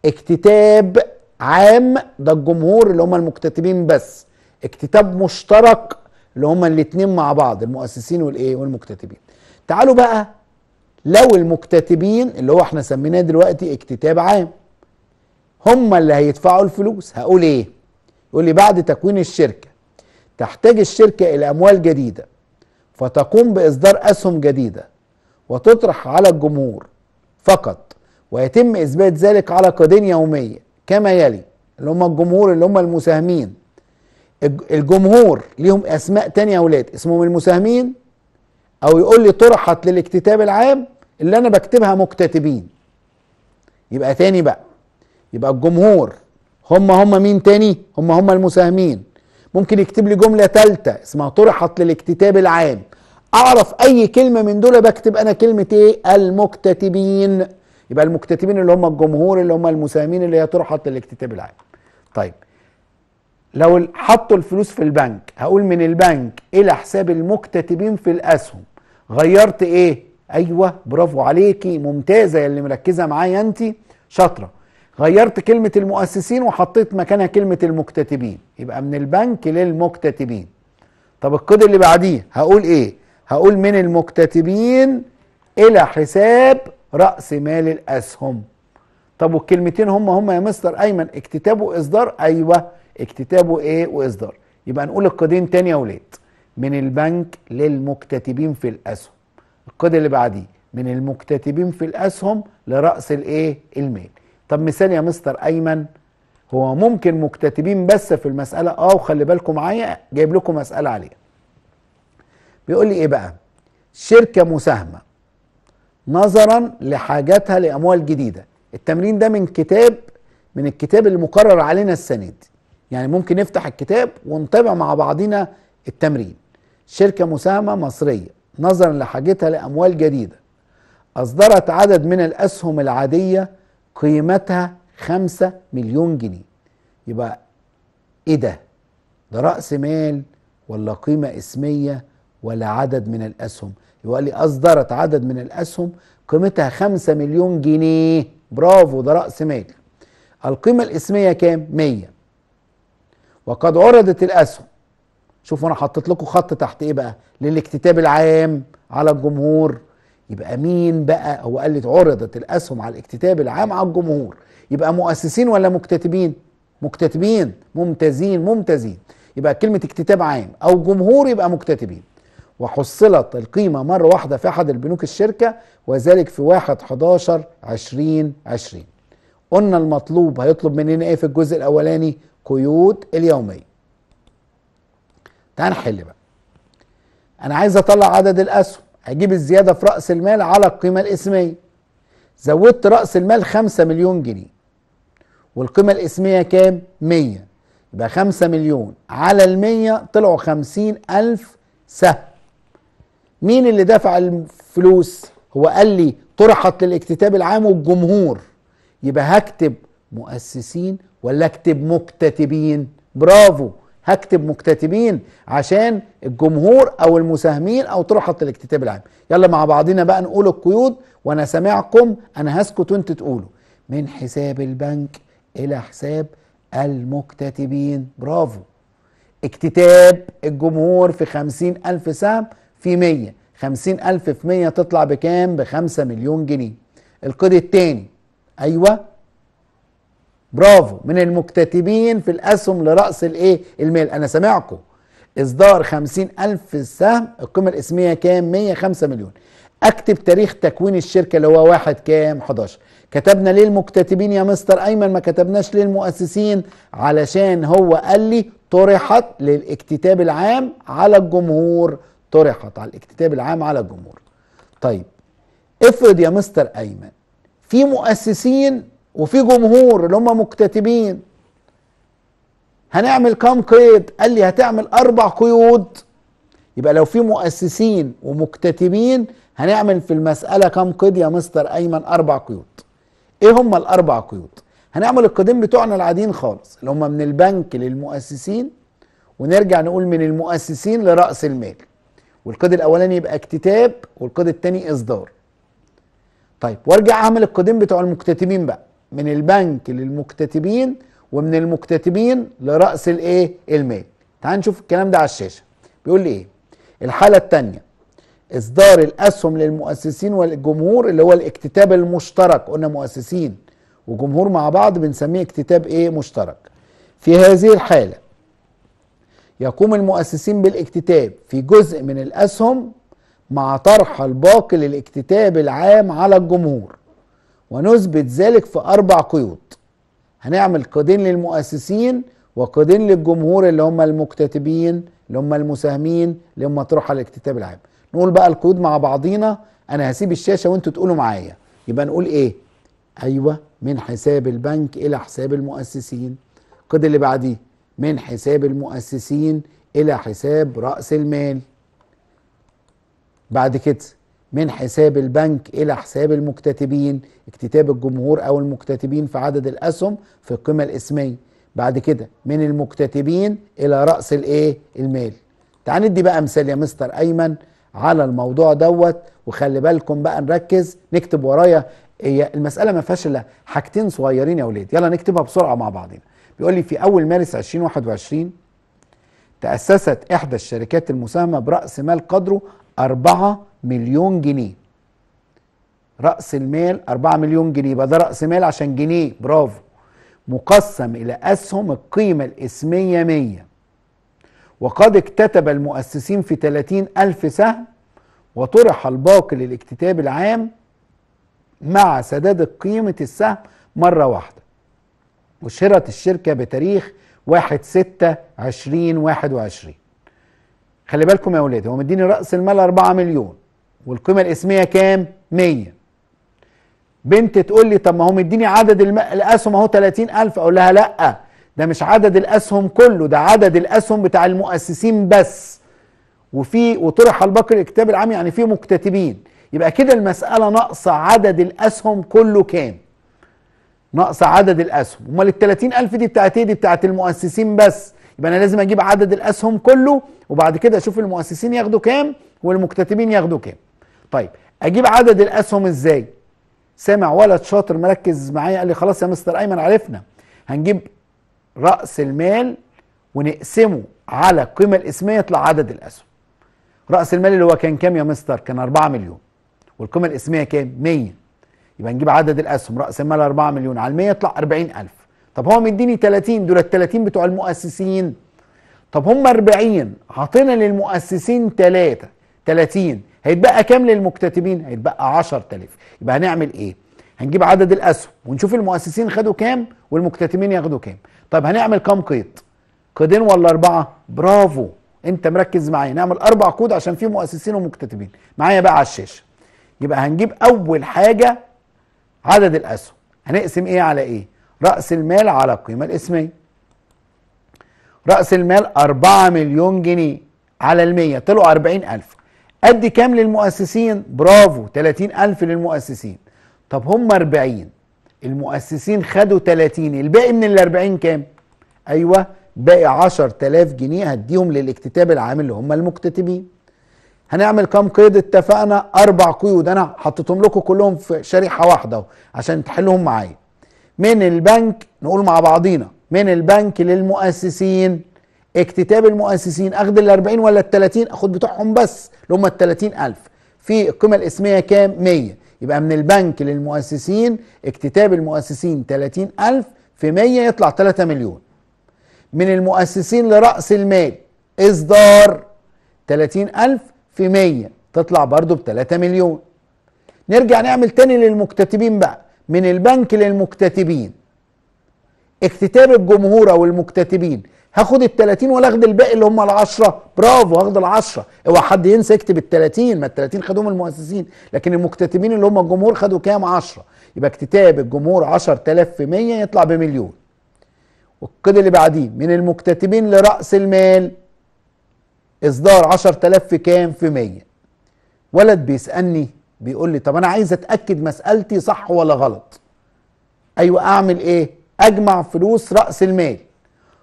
اكتتاب عام ده الجمهور اللي هم المكتتبين بس اكتتاب مشترك اللي هم الاتنين مع بعض المؤسسين والايه والمكتتبين تعالوا بقى لو المكتتبين اللي هو احنا سميناه دلوقتي اكتتاب عام هم اللي هيدفعوا الفلوس هقول ايه يقول لي بعد تكوين الشركه تحتاج الشركه الى اموال جديده فتقوم باصدار اسهم جديده وتطرح على الجمهور فقط ويتم اثبات ذلك على قدين يوميه كما يلي اللي هم الجمهور اللي هم المساهمين الجمهور ليهم اسماء تانية يا اسمهم المساهمين او يقول لي طرحت للاكتتاب العام اللي انا بكتبها مكتتبين يبقى تاني بقى يبقى الجمهور هم هم مين تاني هم هم المساهمين ممكن يكتب لي جملة تالتة اسمها طرحت للاكتتاب العام اعرف اي كلمة من دول بكتب انا كلمة ايه المكتتبين يبقى المكتتبين اللي هم الجمهور اللي هم المساهمين اللي هي طرحت للاكتتاب العام طيب لو حطوا الفلوس في البنك هقول من البنك الى حساب المكتتبين في الاسهم غيرت ايه ايوه برافو عليكي ممتازه يا اللي مركزه معايا انت شاطره غيرت كلمة المؤسسين وحطيت مكانها كلمة المكتتبين يبقى من البنك للمكتتبين طب القيد اللي بعديه هقول ايه هقول من المكتتبين الى حساب رأس مال الاسهم طب والكلمتين هم هم يا مستر ايمن اكتتاب واصدار ايوه اكتتاب وايه واصدار يبقى نقول القيدين تاني يا ولاد من البنك للمكتتبين في الاسهم القيد اللي بعديه من المكتتبين في الاسهم لرأس الايه المال طب مثال يا مستر ايمن هو ممكن مكتتبين بس في المساله اه وخلي بالكم معايا جايب لكم مساله عليها بيقول لي ايه بقى شركه مساهمه نظرا لحاجتها لاموال جديده التمرين ده من كتاب من الكتاب اللي مقرر علينا السنه دي يعني ممكن نفتح الكتاب ونطبع مع بعضنا التمرين شركه مساهمه مصريه نظرا لحاجتها لاموال جديده اصدرت عدد من الاسهم العاديه قيمتها خمسة مليون جنيه يبقى ايه ده ده رأس مال ولا قيمة اسمية ولا عدد من الأسهم يبقى لي أصدرت عدد من الأسهم قيمتها خمسة مليون جنيه برافو ده رأس مال القيمة الاسمية كام مية وقد عرضت الأسهم شوفوا أنا حطيت لكم خط تحت إيه بقى للاكتتاب العام على الجمهور يبقى مين بقى هو قال لي عرضت الاسهم على الاكتتاب العام على الجمهور يبقى مؤسسين ولا مكتتبين مكتتبين ممتازين ممتازين يبقى كلمه اكتتاب عام او جمهور يبقى مكتتبين وحصلت القيمة مرة واحدة في أحد البنوك الشركة وذلك في 1 11 2020 قلنا المطلوب هيطلب مننا ايه في الجزء الأولاني قيود اليومية تعال نحل بقى أنا عايز أطلع عدد الأسهم اجيب الزياده في راس المال على القيمه الاسميه زودت راس المال 5 مليون جنيه والقيمه الاسميه كام 100 يبقى 5 مليون على ال 100 طلعوا 50000 سهم مين اللي دفع الفلوس هو قال لي طرحت للاكتتاب العام والجمهور يبقى هكتب مؤسسين ولا اكتب مكتتبين برافو هكتب مكتتبين عشان الجمهور او المساهمين او تروح خط الاكتتاب العام يلا مع بعضنا بقى نقول القيود وانا سامعكم انا هسكت وانت تقولوا من حساب البنك الى حساب المكتتبين برافو اكتتاب الجمهور في خمسين ألف سهم في مية خمسين ألف في مية تطلع بكام بخمسة مليون جنيه القيد التاني أيوة برافو من المكتتبين في الاسهم لراس الايه المال انا سامعكم اصدار خمسين الف سهم القيمه الاسميه كام 105 مليون اكتب تاريخ تكوين الشركه اللي هو واحد كام 11 كتبنا ليه المكتتبين يا مستر ايمن ما كتبناش ليه المؤسسين علشان هو قال لي طرحت للاكتتاب العام على الجمهور طرحت على الاكتتاب العام على الجمهور طيب افرض يا مستر ايمن في مؤسسين وفي جمهور اللي هم مكتتبين هنعمل كام قيد قال لي هتعمل اربع قيود يبقى لو في مؤسسين ومكتتبين هنعمل في المسألة كام قيد يا مستر أيمن أربع قيود إيه هم الأربع قيود هنعمل القيدين بتوعنا العاديين خالص اللي هم من البنك للمؤسسين ونرجع نقول من المؤسسين لرأس المال والقيد الأولاني يبقى اكتتاب والقيد التاني إصدار طيب وارجع أعمل القيدين بتوع المكتتبين بقى من البنك للمكتتبين ومن المكتتبين لراس الايه المال تعال نشوف الكلام ده على الشاشه بيقول لي ايه الحاله الثانيه اصدار الاسهم للمؤسسين والجمهور اللي هو الاكتتاب المشترك قلنا مؤسسين وجمهور مع بعض بنسميه اكتتاب ايه مشترك في هذه الحاله يقوم المؤسسين بالاكتتاب في جزء من الاسهم مع طرح الباقي للاكتتاب العام على الجمهور ونثبت ذلك في أربع قيود هنعمل قيدين للمؤسسين وقيدين للجمهور اللي هم المكتتبين اللي هم المساهمين اللي هم تروح على الاكتتاب العام نقول بقى القيود مع بعضينا أنا هسيب الشاشة وانتوا تقولوا معايا يبقى نقول إيه أيوة من حساب البنك إلى حساب المؤسسين القيد اللي بعديه من حساب المؤسسين إلى حساب رأس المال بعد كده من حساب البنك إلى حساب المكتتبين اكتتاب الجمهور أو المكتتبين في عدد الأسهم في القيمة الإسمية بعد كده من المكتتبين إلى رأس الإيه المال تعال ندي بقى مثال يا مستر أيمن على الموضوع دوت وخلي بالكم بقى نركز نكتب ورايا هي المسألة ما فيهاش إلا حاجتين صغيرين يا ولاد يلا نكتبها بسرعة مع بعضنا بيقول لي في أول مارس 2021 تأسست إحدى الشركات المساهمة برأس مال قدره 4 مليون جنيه رأس المال 4 مليون جنيه يبقى ده رأس مال عشان جنيه برافو مقسم إلى أسهم القيمة الإسمية 100 وقد اكتتب المؤسسين في 30 ألف سهم وطرح الباقي للاكتتاب العام مع سداد قيمة السهم مرة واحدة وشرت الشركة بتاريخ 1 6 2021 خلي بالكم يا ولاد هو مديني رأس المال 4 مليون والقيمة الاسمية كام؟ 100 بنت تقول لي طب ما هو مديني عدد الأسهم أهو 30000 أقول لها لأ ده مش عدد الأسهم كله ده عدد الأسهم بتاع المؤسسين بس وفي وطرح البكر الكتاب العام يعني في مكتتبين يبقى كده المسألة ناقصة عدد الأسهم كله كام؟ ناقص عدد الاسهم امال ال 30000 دي بتاعت ايه دي بتاعت المؤسسين بس يبقى انا لازم اجيب عدد الاسهم كله وبعد كده اشوف المؤسسين ياخدوا كام والمكتتبين ياخدوا كام طيب اجيب عدد الاسهم ازاي سامع ولد شاطر مركز معايا قال لي خلاص يا مستر ايمن عرفنا هنجيب راس المال ونقسمه على القيمه الاسميه يطلع عدد الاسهم راس المال اللي هو كان كام يا مستر كان 4 مليون والقيمه الاسميه كام 100 يبقى نجيب عدد الاسهم راس المال 4 مليون على 100 يطلع 40000 طب هو مديني 30 دول ال 30 بتوع المؤسسين طب هم 40 عطينا للمؤسسين 3 30 هيتبقى كام للمكتتبين هيتبقى 10000 يبقى هنعمل ايه هنجيب عدد الاسهم ونشوف المؤسسين خدوا كام والمكتتبين ياخدوا كام طيب هنعمل كام قيد قيدين ولا اربعه برافو انت مركز معايا نعمل اربع قيود عشان في مؤسسين ومكتتبين معايا بقى على الشاشه يبقى هنجيب اول حاجه عدد الاسهم هنقسم ايه على ايه راس المال على القيمه الاسميه راس المال 4 مليون جنيه على ال 100 طلعوا 40000 ادي كام للمؤسسين برافو 30000 للمؤسسين طب هم 40 المؤسسين خدوا 30 الباقي من ال 40 كام ايوه باقي 10000 جنيه هديهم للاكتتاب العام اللي هم المكتتبين هنعمل كام قيد اتفقنا اربع قيود انا حطيتهم لكم كلهم في شريحه واحده عشان تحلهم معايا من البنك نقول مع بعضينا من البنك للمؤسسين اكتتاب المؤسسين اخد ال 40 ولا ال 30 اخد بتوعهم بس اللي هم ال 30000 في القيمه الاسميه كام 100 يبقى من البنك للمؤسسين اكتتاب المؤسسين 30000 في 100 يطلع 3 مليون من المؤسسين لرأس المال إصدار 30000 في 100 تطلع برضو ب 3 مليون نرجع نعمل تاني للمكتتبين بقى من البنك للمكتتبين اكتتاب الجمهور او المكتتبين هاخد ال 30 ولا اخد الباقي اللي هم ال 10 برافو هاخد ال 10 اوعى حد ينسى يكتب ال 30 ما ال 30 خدوهم المؤسسين لكن المكتتبين اللي هم الجمهور خدوا كام 10 يبقى اكتتاب الجمهور 10000 في 100 يطلع بمليون والقيد اللي بعديه من المكتتبين لراس المال اصدار 10000 في كام في 100 ولد بيسالني بيقول لي طب انا عايز اتاكد مسالتي صح ولا غلط ايوه اعمل ايه اجمع فلوس راس المال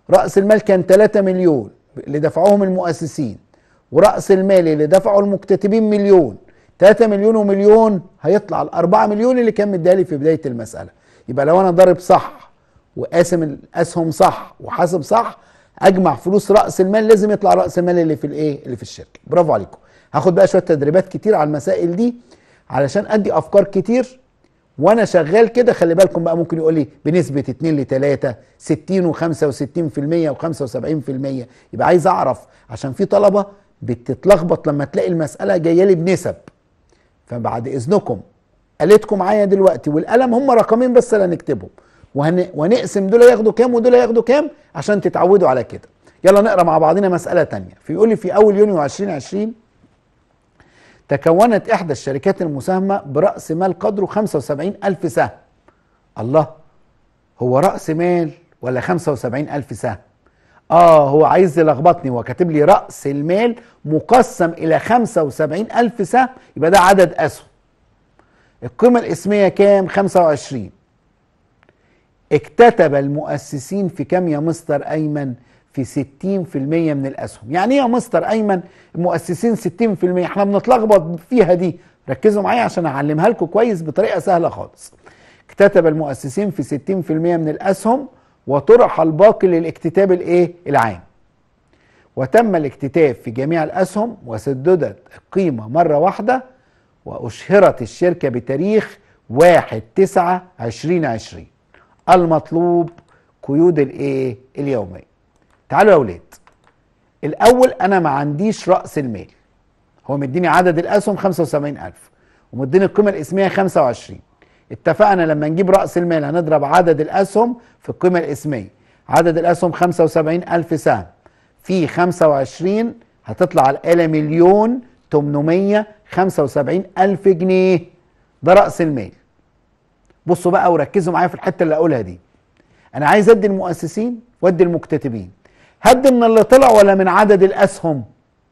رأس المال كان 3 مليون اللي دفعوهم المؤسسين ورأس المال اللي دفعه المكتتبين مليون 3 مليون ومليون هيطلع ال 4 مليون اللي كان مديها في بداية المسألة يبقى لو أنا ضارب صح وقاسم الأسهم صح وحاسب صح أجمع فلوس رأس المال لازم يطلع رأس المال اللي في الإيه اللي في الشركة برافو عليكم هاخد بقى شوية تدريبات كتير على المسائل دي علشان أدي أفكار كتير وانا شغال كده خلي بالكم بقى ممكن يقول لي بنسبه 2 ل 3 60 و65% و75% يبقى عايز اعرف عشان في طلبه بتتلخبط لما تلاقي المساله جايه لي بنسب فبعد اذنكم قالتكم معايا دلوقتي والقلم هم رقمين بس اللي هنكتبهم وهن... ونقسم دول ياخدوا كام ودول ياخدوا كام عشان تتعودوا على كده يلا نقرا مع بعضنا مساله تانية فيقول لي في اول يونيو 2020 تكونت إحدى الشركات المساهمة برأس مال قدره 75 ألف سهم الله هو رأس مال ولا 75 ألف سهم آه هو عايز يلخبطني هو كاتب لي رأس المال مقسم إلى 75 ألف سهم يبقى ده عدد أسهم القيمة الإسمية كام 25 اكتتب المؤسسين في كام يا مستر أيمن في 60% من الاسهم يعني ايه يا مستر ايمن المؤسسين 60% احنا بنتلخبط فيها دي ركزوا معايا عشان اعلمها لكم كويس بطريقه سهله خالص اكتتب المؤسسين في 60% من الاسهم وطرح الباقي للاكتتاب الايه العام وتم الاكتتاب في جميع الاسهم وسددت القيمه مره واحده واشهرت الشركه بتاريخ 1 9 2020 المطلوب قيود الايه اليوميه تعالوا يا اولاد الاول انا ما عنديش راس المال هو مديني عدد الاسهم 75000 ومديني القيمه الاسميه 25 اتفقنا لما نجيب راس المال هنضرب عدد الاسهم في القيمه الاسميه عدد الاسهم 75000 سهم في 25 هتطلع الآلة مليون 875000 جنيه ده رأس المال بصوا بقى وركزوا معايا في الحتة اللي أقولها دي أنا عايز أدي المؤسسين وأدي المكتتبين هد من اللي طلع ولا من عدد الاسهم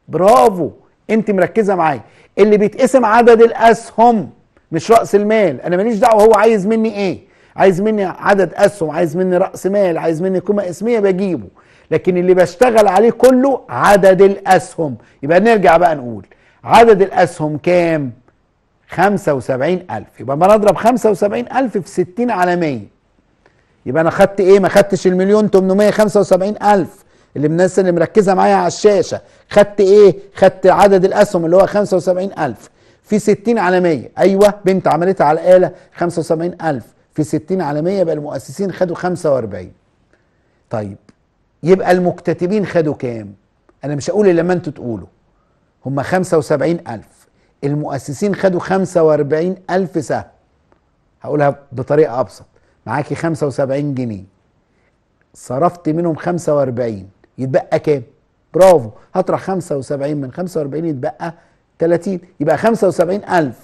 برافو انت مركزه معايا اللي بيتقسم عدد الاسهم مش راس المال انا ماليش دعوه هو عايز مني ايه عايز مني عدد اسهم عايز مني راس مال عايز مني قيمه اسميه بجيبه لكن اللي بشتغل عليه كله عدد الاسهم يبقى نرجع بقى نقول عدد الاسهم كام 75000 يبقى ما نضرب 75000 في 60 على 100 يبقى انا خدت ايه ما خدتش المليون 875 الف اللي الناس اللي مركزه معايا على الشاشه خدت ايه خدت عدد الاسهم اللي هو 75000 في 60 على 100 ايوه بنت عملتها على الاله 75000 في 60 على 100 يبقى المؤسسين خدوا 45 طيب يبقى المكتتبين خدوا كام انا مش هقول الا ما انتوا تقولوا هم 75000 المؤسسين خدوا 45000 سهم هقولها بطريقه ابسط معاكي 75 جنيه صرفت منهم 45 يتبقى كام؟ برافو هطرح 75 من 45 يتبقى 30 يبقى 75000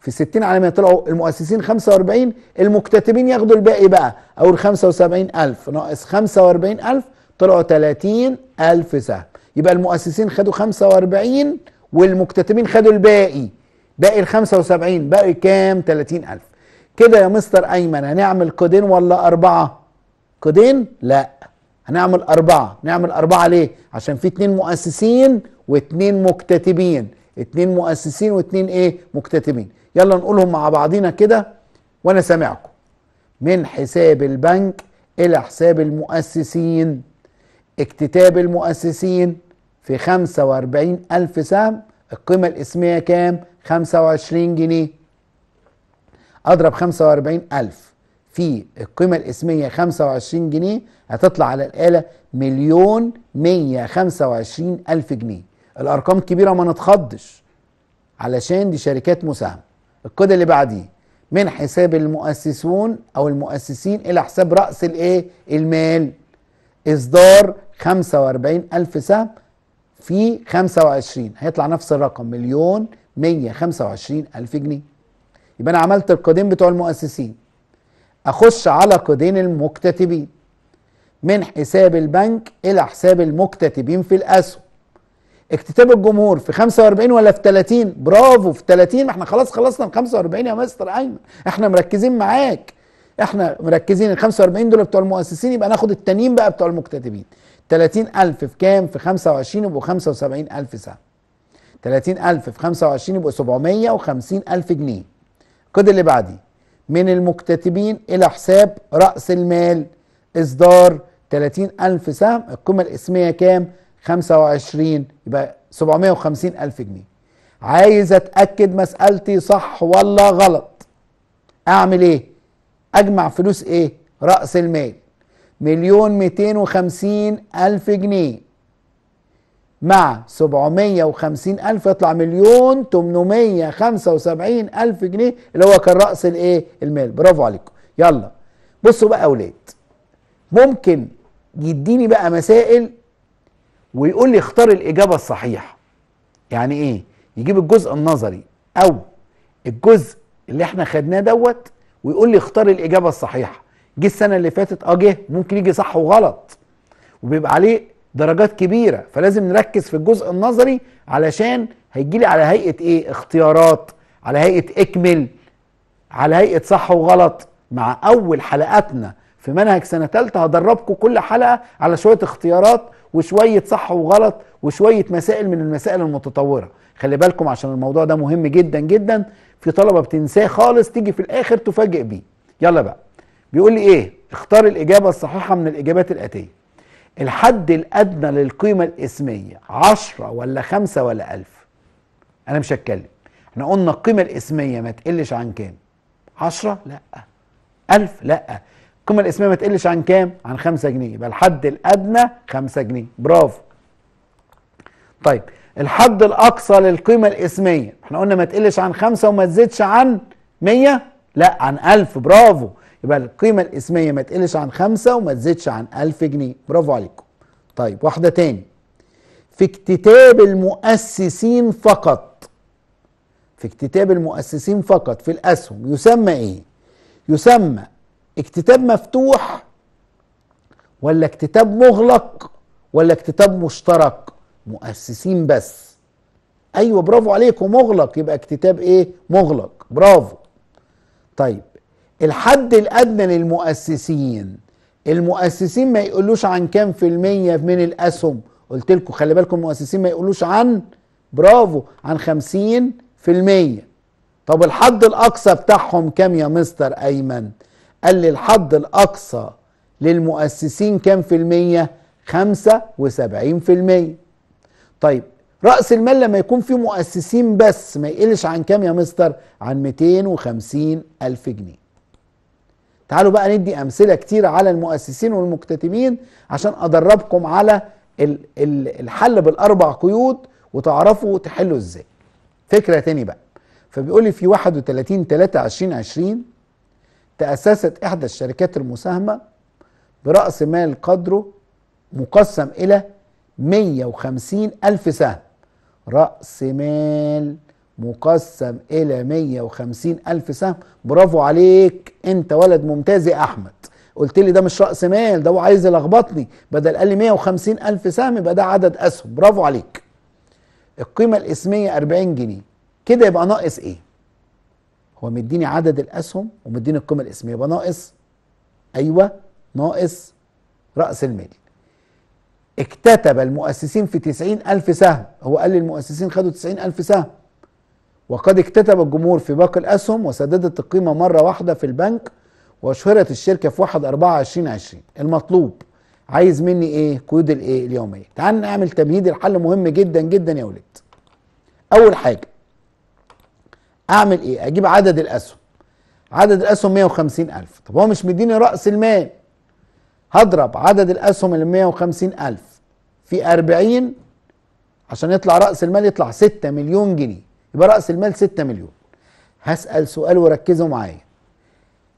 في 60 على طلعوا المؤسسين 45 المكتتبين ياخدوا الباقي بقى او ال 75000 ناقص 45000 طلعوا 30000 سهم يبقى المؤسسين خدوا 45 والمكتتبين خدوا الباقي باقي ال 75 باقي كام 30000 كده يا مستر ايمن هنعمل كودين ولا اربعه كودين لا هنعمل أربعة نعمل أربعة ليه عشان في اتنين مؤسسين واتنين مكتتبين اتنين مؤسسين واتنين ايه مكتتبين يلا نقولهم مع بعضينا كده وانا سامعكم من حساب البنك الى حساب المؤسسين اكتتاب المؤسسين في 45 ألف سهم القيمة الاسمية كام 25 جنيه اضرب 45 ألف في القيمة الاسمية 25 جنيه هتطلع على الآلة مليون 125 ألف جنيه الأرقام كبيرة ما نتخضش علشان دي شركات مساهمة القيد اللي بعديه من حساب المؤسسون أو المؤسسين إلى حساب رأس الإيه المال إصدار 45 ألف سهم في 25 هيطلع نفس الرقم مليون 125 ألف جنيه يبقى أنا عملت القيدين بتوع المؤسسين اخش على قيدين المكتتبين من حساب البنك الى حساب المكتتبين في الاسهم اكتتاب الجمهور في 45 ولا في 30 برافو في 30 ما احنا خلاص خلصنا ال 45 يا مستر ايمن احنا مركزين معاك احنا مركزين ال 45 دول بتوع المؤسسين يبقى ناخد التانيين بقى بتوع المكتتبين 30000 في كام في 25 يبقوا 75000 سهم 30000 في 25 يبقوا 750000 جنيه القيد اللي بعديه من المكتتبين إلى حساب رأس المال إصدار 30 ألف سهم القيمة الإسمية كام 25 يبقى 750 ألف جنيه عايز أتأكد مسألتي صح ولا غلط أعمل إيه أجمع فلوس إيه رأس المال مليون 250 ألف جنيه مع 750 ألف يطلع مليون 875 ألف جنيه اللي هو كان رأس الإيه؟ المال برافو عليكم يلا بصوا بقى أولاد ممكن يديني بقى مسائل ويقول لي اختار الإجابة الصحيحة يعني إيه؟ يجيب الجزء النظري أو الجزء اللي إحنا خدناه دوت ويقول لي اختار الإجابة الصحيحة جه السنة اللي فاتت أه جه ممكن يجي صح وغلط وبيبقى عليه درجات كبيره فلازم نركز في الجزء النظري علشان هيجيلي على هيئه ايه اختيارات على هيئه اكمل على هيئه صح وغلط مع اول حلقاتنا في منهج سنه ثالثه هدربكم كل حلقه على شويه اختيارات وشويه صح وغلط وشويه مسائل من المسائل المتطوره خلي بالكم عشان الموضوع ده مهم جدا جدا في طلبه بتنساه خالص تيجي في الاخر تفاجئ بيه يلا بقى بيقول لي ايه اختار الاجابه الصحيحه من الاجابات الاتيه الحد الادنى للقيمه الاسميه 10 ولا 5 ولا 1000 انا مش هتكلم احنا قلنا القيمه الاسميه ما تقلش عن كام 10 لا 1000 لا القيمه الاسميه ما تقلش عن كام عن 5 جنيه يبقى الحد الادنى 5 جنيه برافو طيب الحد الاقصى للقيمه الاسميه احنا قلنا ما تقلش عن 5 وما تزيدش عن 100 لا عن 1000 برافو يبقى القيمه الاسميه ما تقلش عن خمسة وما تزيدش عن 1000 جنيه برافو عليكم طيب واحده تاني في اكتتاب المؤسسين فقط في اكتتاب المؤسسين فقط في الاسهم يسمى ايه يسمى اكتتاب مفتوح ولا اكتتاب مغلق ولا اكتتاب مشترك مؤسسين بس ايوه برافو عليكم مغلق يبقى اكتتاب ايه مغلق برافو طيب الحد الادنى للمؤسسين المؤسسين ما يقولوش عن كام في المية من الاسهم قلت لكم خلي بالكم المؤسسين ما يقولوش عن برافو عن خمسين في المية طب الحد الاقصى بتاعهم كام يا مستر ايمن قال لي الحد الاقصى للمؤسسين كام في المية خمسة وسبعين في المية طيب رأس المال لما يكون فيه مؤسسين بس ما يقلش عن كام يا مستر عن 250 ألف جنيه تعالوا بقى ندي امثله كتير على المؤسسين والمكتتمين عشان ادربكم على الحل بالاربع قيود وتعرفوا تحلوا ازاي فكره تاني بقى فبيقول لي في 31 3 2020 تاسست احدى الشركات المساهمه براس مال قدره مقسم الى 150 الف سهم راس مال مقسم الى 150 الف سهم برافو عليك انت ولد ممتاز يا احمد قلت لي ده مش راس مال ده هو عايز يلخبطني بدل قال لي 150 الف سهم يبقى ده عدد اسهم برافو عليك القيمه الاسميه 40 جنيه كده يبقى ناقص ايه هو مديني عدد الاسهم ومديني القيمه الاسميه يبقى ناقص ايوه ناقص راس المال اكتتب المؤسسين في 90 ألف سهم هو قال لي المؤسسين خدوا 90 ألف سهم وقد اكتتب الجمهور في باقي الأسهم وسددت القيمة مرة واحدة في البنك وأشهرت الشركة في 1 4 2020 المطلوب عايز مني ايه قيود الايه اليوميه تعال نعمل تمهيد الحل مهم جدا جدا يا ولد اول حاجه اعمل ايه اجيب عدد الاسهم عدد الاسهم 150000 طب هو مش مديني راس المال هضرب عدد الاسهم ال 150000 في 40 عشان يطلع راس المال يطلع 6 مليون جنيه يبقى راس المال 6 مليون هسال سؤال وركزوا معايا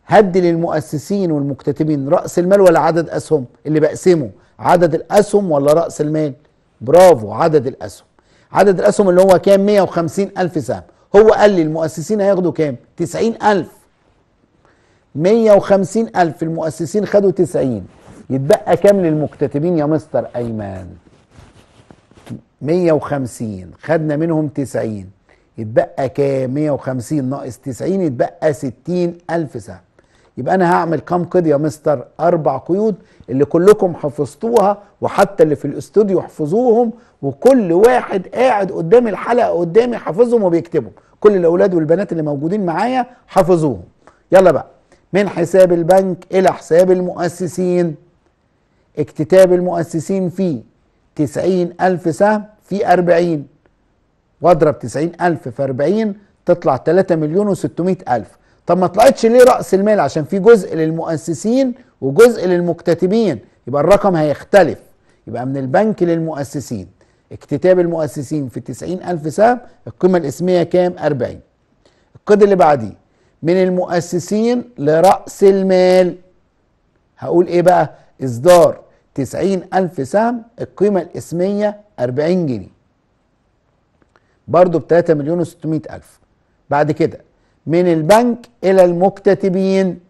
هدي للمؤسسين والمكتتبين راس المال ولا عدد اسهم اللي بقسمه عدد الاسهم ولا راس المال برافو عدد الاسهم عدد الاسهم اللي هو كام 150 الف سهم هو قال لي المؤسسين هياخدوا كام 90 الف 150 الف المؤسسين خدوا 90 يتبقى كام للمكتتبين يا مستر ايمن 150 خدنا منهم 90 يتبقى كام 150 ناقص 90 يتبقى 60000 سهم يبقى أنا هعمل كام قيد يا مستر أربع قيود اللي كلكم حفظتوها وحتى اللي في الاستوديو حفظوهم وكل واحد قاعد قدام الحلقة قدامي حافظهم وبيكتبهم كل الأولاد والبنات اللي موجودين معايا حافظوهم يلا بقى من حساب البنك إلى حساب المؤسسين اكتتاب المؤسسين فيه 90000 ألف سهم في 40 واضرب 90000 في 40 تطلع 3 مليون و600 ألف طب ما طلعتش ليه رأس المال عشان في جزء للمؤسسين وجزء للمكتتبين يبقى الرقم هيختلف يبقى من البنك للمؤسسين اكتتاب المؤسسين في 90000 سهم القيمة الاسمية كام 40 القيد اللي بعديه من المؤسسين لرأس المال هقول ايه بقى اصدار 90000 سهم القيمة الاسمية 40 جنيه برضه ب 3 مليون و600 ألف بعد كده من البنك إلى المكتتبين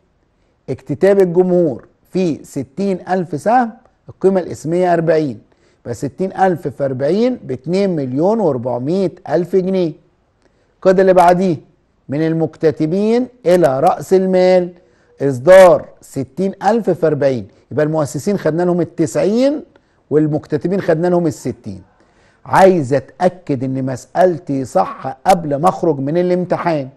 اكتتاب الجمهور في 60 ألف سهم القيمة الإسمية 40 يبقى 60 ألف في 40 ب 2 مليون و400 ألف جنيه القيد اللي بعديه من المكتتبين إلى رأس المال إصدار 60 ألف في 40 يبقى المؤسسين خدنا لهم ال 90 والمكتتبين خدنا لهم ال 60 عايز اتاكد ان مسالتي صح قبل ما اخرج من الامتحان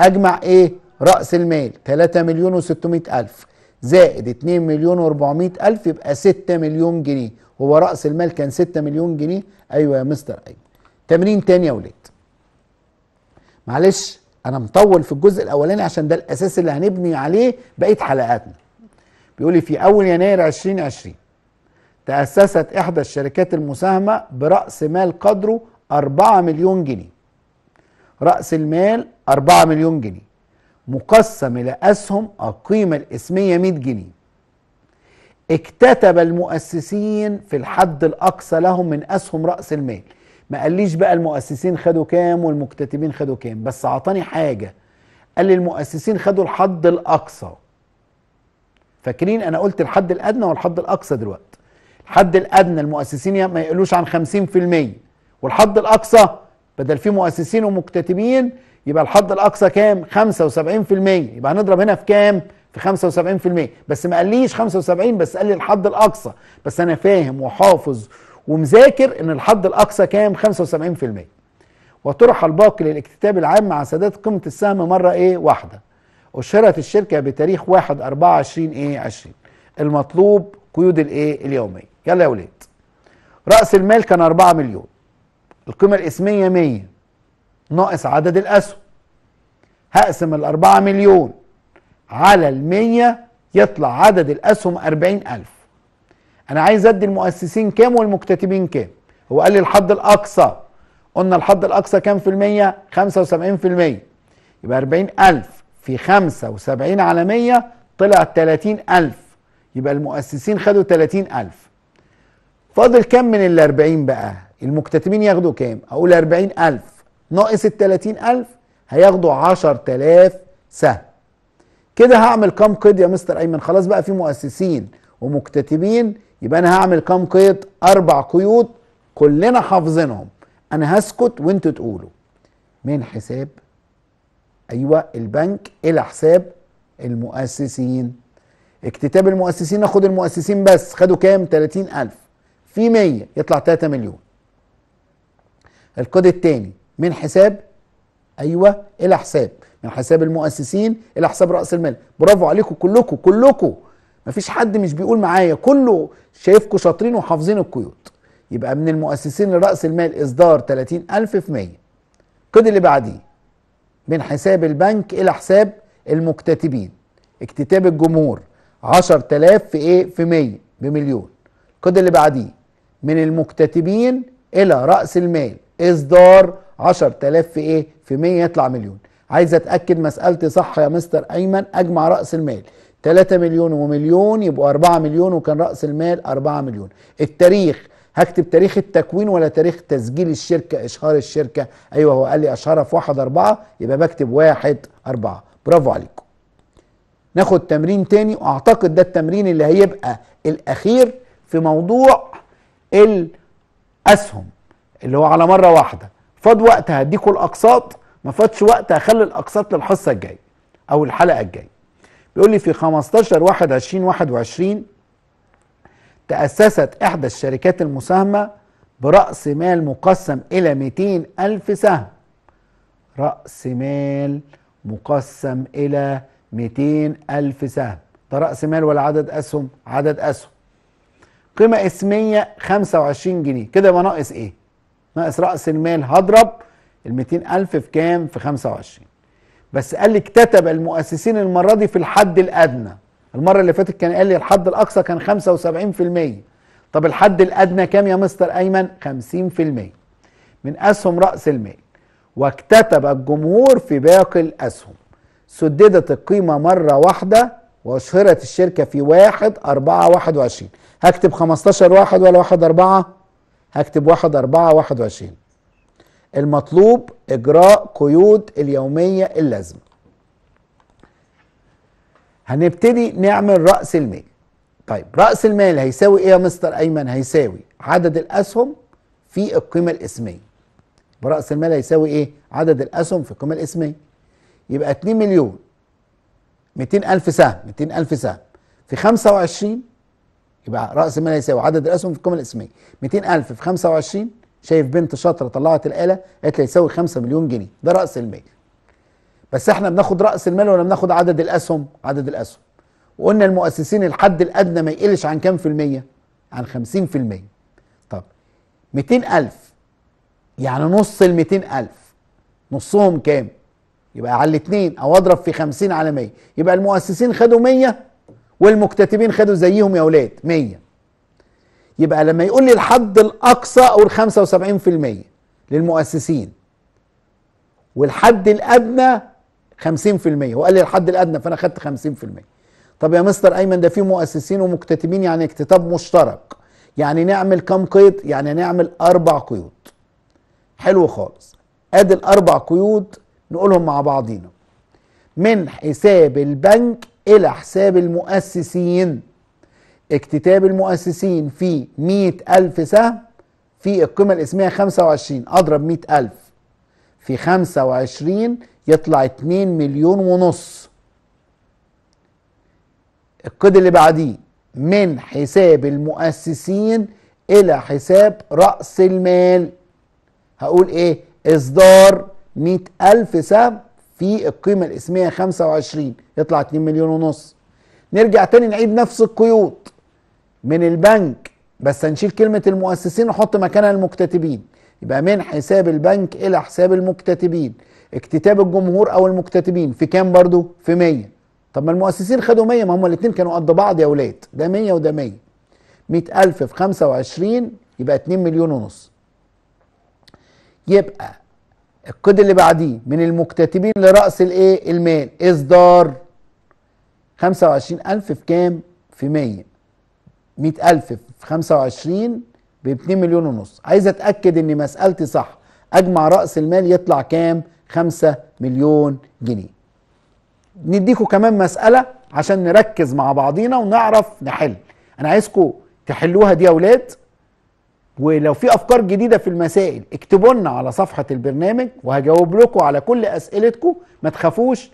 اجمع ايه راس المال 3 مليون و600 الف زائد 2 مليون و400 الف يبقى 6 مليون جنيه هو راس المال كان 6 مليون جنيه ايوه يا مستر ايوه تمرين تاني يا ولاد معلش انا مطول في الجزء الاولاني عشان ده الاساس اللي هنبني عليه بقيه حلقاتنا بيقول لي في اول يناير 2020 تأسست إحدى الشركات المساهمة برأس مال قدره 4 مليون جنيه رأس المال 4 مليون جنيه مقسم إلى أسهم القيمة الإسمية 100 جنيه اكتتب المؤسسين في الحد الأقصى لهم من أسهم رأس المال ما قاليش بقى المؤسسين خدوا كام والمكتتبين خدوا كام بس أعطاني حاجة قال لي المؤسسين خدوا الحد الأقصى فاكرين أنا قلت الحد الأدنى والحد الأقصى دلوقتي الحد الادنى المؤسسين ما يقلوش عن 50% والحد الاقصى بدل في مؤسسين ومكتتبين يبقى الحد الاقصى كام 75% يبقى هنضرب هنا في كام في 75% بس ما قاليش 75 بس قال لي الحد الاقصى بس انا فاهم وحافظ ومذاكر ان الحد الاقصى كام 75% وطرح الباقي للاكتتاب العام مع سداد قيمه السهم مره ايه واحده اشهرت الشركه بتاريخ 1 4 ايه 20 المطلوب قيود الايه اليوميه يلا يا ولاد راس المال كان 4 مليون القيمه الاسميه 100 ناقص عدد الاسهم هقسم ال 4 مليون على ال 100 يطلع عدد الاسهم 40000 انا عايز ادي المؤسسين كام والمكتتبين كام هو قال لي الحد الاقصى قلنا الحد الاقصى كام في المية 75 في المية يبقى 40000 في 75 على 100 طلع 30000 يبقى المؤسسين خدوا 30000 فاضل كام من ال 40 بقى المكتتبين ياخدوا كام اقول 40000 ناقص ال 30000 هياخدوا 10000 سهم كده هعمل كام قيد يا مستر ايمن خلاص بقى في مؤسسين ومكتتبين يبقى انا هعمل كام قيد اربع قيود كلنا حافظينهم انا هسكت وانتوا تقولوا من حساب ايوه البنك الى حساب المؤسسين اكتتاب المؤسسين ناخد المؤسسين بس خدوا كام 30000 في 100 يطلع 3 مليون الكود الثاني من حساب ايوه الى حساب من حساب المؤسسين الى حساب راس المال برافو عليكم كلكم كلكم مفيش حد مش بيقول معايا كله شايفكم شاطرين وحافظين القيود يبقى من المؤسسين لراس المال اصدار 30000 في 100 القيد اللي بعديه من حساب البنك الى حساب المكتتبين اكتتاب الجمهور 10000 في ايه في 100 بمليون القيد اللي بعديه من المكتتبين الى راس المال اصدار 10000 في ايه في 100 يطلع مليون عايز اتاكد مسالتي صح يا مستر ايمن اجمع راس المال 3 مليون ومليون يبقوا 4 مليون وكان راس المال 4 مليون التاريخ هكتب تاريخ التكوين ولا تاريخ تسجيل الشركه اشهار الشركه ايوه هو قال لي اشهرها في 1 4 يبقى بكتب 1 4 برافو عليكم ناخد تمرين تاني واعتقد ده التمرين اللي هيبقى الاخير في موضوع الاسهم اللي هو على مره واحده فاض وقت هديكوا الاقساط ما فاضش وقت هخلي الاقساط للحصه الجايه او الحلقه الجايه بيقول لي في 15 1 20 21 تأسست إحدى الشركات المساهمة برأس مال مقسم إلى 200 ألف سهم رأس مال مقسم إلى 200 ألف سهم ده رأس مال ولا عدد أسهم عدد أسهم قيمة اسمية 25 جنيه كده يبقى ناقص ايه؟ ناقص رأس المال هضرب ال 200000 في كام؟ في 25 بس قال لي اكتتب المؤسسين المرة دي في الحد الأدنى المرة اللي فاتت كان قال لي الحد الأقصى كان 75% طب الحد الأدنى كام يا مستر أيمن؟ 50% من أسهم رأس المال واكتتب الجمهور في باقي الأسهم سددت القيمة مرة واحدة وأشهرت الشركة في 1 4 21 هكتب 15 واحد ولا واحد أربعة هكتب واحد أربعة واحد وعشرين المطلوب إجراء قيود اليومية اللازمة هنبتدي نعمل رأس المال طيب رأس المال هيساوي إيه يا مستر أيمن هيساوي عدد الأسهم في القيمة الإسمية برأس المال هيساوي إيه عدد الأسهم في القيمة الإسمية يبقى 2 مليون 200 ألف سهم 200 ألف سهم في 25 يبقى راس المال هيساوي عدد الاسهم في القيمه الاسميه 200000 في 25 شايف بنت شاطره طلعت الاله قالت لي هيساوي 5 مليون جنيه ده راس المال بس احنا بناخد راس المال ولا بناخد عدد الاسهم عدد الاسهم وقلنا المؤسسين الحد الادنى ما يقلش عن كام في الميه عن 50% طب 200000 يعني نص ال 200000 نصهم كام يبقى على الاثنين او اضرب في 50 على 100 يبقى المؤسسين خدوا 100 والمكتتبين خدوا زيهم يا اولاد 100 يبقى لما يقول لي الحد الاقصى اقول 75% للمؤسسين والحد الادنى 50% هو قال لي الحد الادنى فانا خدت 50% طب يا مستر ايمن ده في مؤسسين ومكتتبين يعني اكتتاب مشترك يعني نعمل كم قيد يعني نعمل اربع قيود حلو خالص ادي الاربع قيود نقولهم مع بعضينا من حساب البنك الى حساب المؤسسين اكتتاب المؤسسين في مئة ألف سهم في القيمة الاسمية خمسة وعشرين أضرب مئة ألف في خمسة وعشرين يطلع اتنين مليون ونص القيد اللي بعديه من حساب المؤسسين إلى حساب رأس المال هقول إيه إصدار مئة ألف سهم في القيمة الاسمية 25 يطلع 2 مليون ونص نرجع تاني نعيد نفس القيود من البنك بس هنشيل كلمة المؤسسين ونحط مكانها المكتتبين يبقى من حساب البنك إلى حساب المكتتبين اكتتاب الجمهور أو المكتتبين في كام برضو؟ في 100 طب ما المؤسسين خدوا 100 ما هم الاتنين كانوا قد بعض يا ولاد ده 100 وده 100 100000 في 25 يبقى 2 مليون ونص يبقى القيد اللي بعديه من المكتتبين لرأس الايه المال إصدار 25000 في كام في 100 100000 في 25 ب 2 مليون ونص عايز اتاكد ان مسالتي صح اجمع راس المال يطلع كام 5 مليون جنيه نديكم كمان مساله عشان نركز مع بعضينا ونعرف نحل انا عايزكم تحلوها دي يا اولاد ولو في افكار جديده في المسائل اكتبوا لنا على صفحه البرنامج وهجاوب لكم على كل اسئلتكم ما تخافوش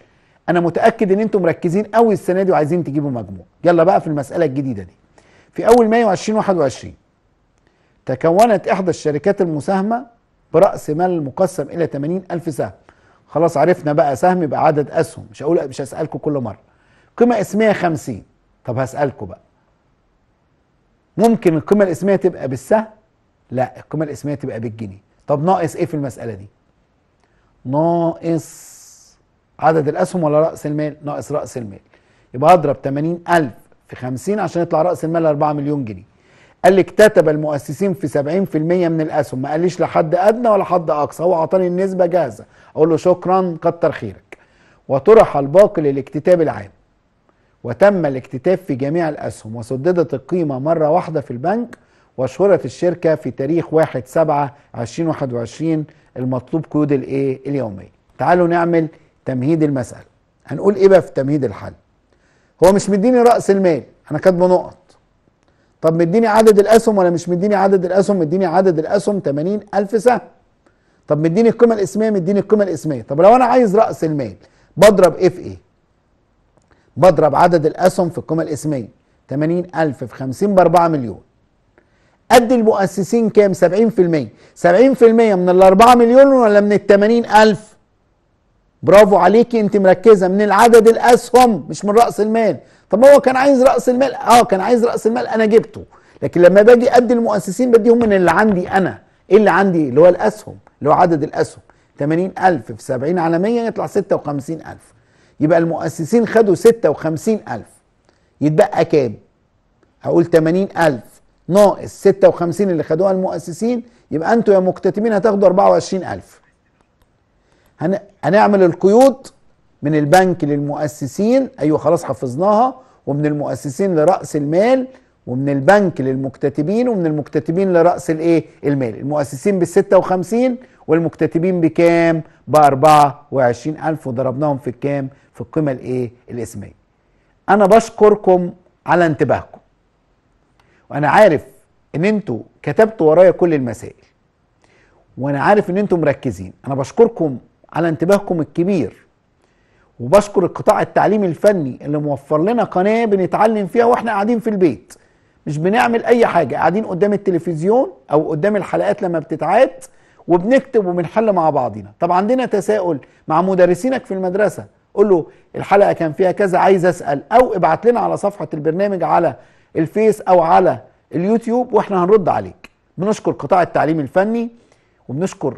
انا متاكد ان انتم مركزين قوي السنه دي وعايزين تجيبوا مجموع يلا بقى في المساله الجديده دي في اول مايو 2021 تكونت احدى الشركات المساهمه براس مال مقسم الى 80 الف سهم خلاص عرفنا بقى سهم يبقى عدد اسهم مش هقول مش هسالكم كل مره قيمه اسميه 50 طب هسالكم بقى ممكن القيمه الاسميه تبقى بالسهم لا القيمه الاسميه تبقى بالجنيه طب ناقص ايه في المساله دي ناقص عدد الاسهم ولا راس المال ناقص راس المال يبقى هضرب 80000 في 50 عشان يطلع راس المال 4 مليون جنيه قال لي اكتتب المؤسسين في 70% من الاسهم ما قاليش لا حد ادنى ولا حد اقصى هو اعطاني النسبه جاهزه اقول له شكرا كتر خيرك وطرح الباقي للاكتتاب العام وتم الاكتتاب في جميع الاسهم وسددت القيمه مره واحده في البنك وأشهرت الشركة في تاريخ 1/7/2021 المطلوب كود الإيه اليومي تعالوا نعمل تمهيد المسألة هنقول إيه بقى في تمهيد الحل هو مش مديني رأس المال أنا كاتبه نقط طب مديني عدد الأسهم ولا مش مديني عدد الأسهم مديني عدد الأسهم 80 ألف سهم طب مديني القيمة الإسمية مديني القيمة الإسمية طب لو أنا عايز رأس المال بضرب إيه في إيه بضرب عدد الأسهم في القيمة الإسمية 80 ألف في 50 ب 4 مليون قد المؤسسين كام 70% 70% من ال 4 مليون ولا من ال 80 ألف برافو عليكي انت مركزة من العدد الأسهم مش من رأس المال طب هو كان عايز رأس المال اه كان عايز رأس المال أنا جبته لكن لما باجي أدي المؤسسين بديهم من اللي عندي أنا ايه اللي عندي اللي هو الأسهم اللي هو عدد الأسهم 80000 في 70 عالميا يطلع 56000 يبقى المؤسسين خدوا 56000 يتبقى كام؟ هقول 80000 ناقص 56 اللي خدوها المؤسسين يبقى انتوا يا مكتتبين هتاخدوا 24000 هن... هنعمل القيود من البنك للمؤسسين ايوه خلاص حفظناها ومن المؤسسين لراس المال ومن البنك للمكتتبين ومن المكتتبين لراس الايه المال المؤسسين ب 56 والمكتتبين بكام ب 24000 وضربناهم في الكام في القيمه الايه الاسميه انا بشكركم على انتباهكم وانا عارف ان انتوا كتبتوا ورايا كل المسائل وانا عارف ان انتوا مركزين انا بشكركم على انتباهكم الكبير وبشكر القطاع التعليمي الفني اللي موفر لنا قناه بنتعلم فيها واحنا قاعدين في البيت مش بنعمل اي حاجه قاعدين قدام التلفزيون او قدام الحلقات لما بتتعاد وبنكتب وبنحل مع بعضينا طب عندنا تساؤل مع مدرسينك في المدرسه قول له الحلقه كان فيها كذا عايز اسال او ابعت لنا على صفحه البرنامج على الفيس او على اليوتيوب واحنا هنرد عليك بنشكر قطاع التعليم الفني وبنشكر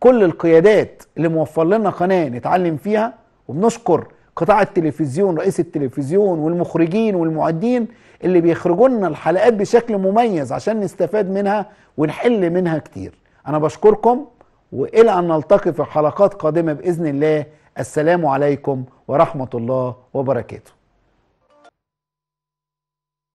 كل القيادات اللي موفر لنا قناه نتعلم فيها وبنشكر قطاع التلفزيون رئيس التلفزيون والمخرجين والمعدين اللي بيخرجوا لنا الحلقات بشكل مميز عشان نستفاد منها ونحل منها كتير انا بشكركم والى ان نلتقي في حلقات قادمه باذن الله السلام عليكم ورحمه الله وبركاته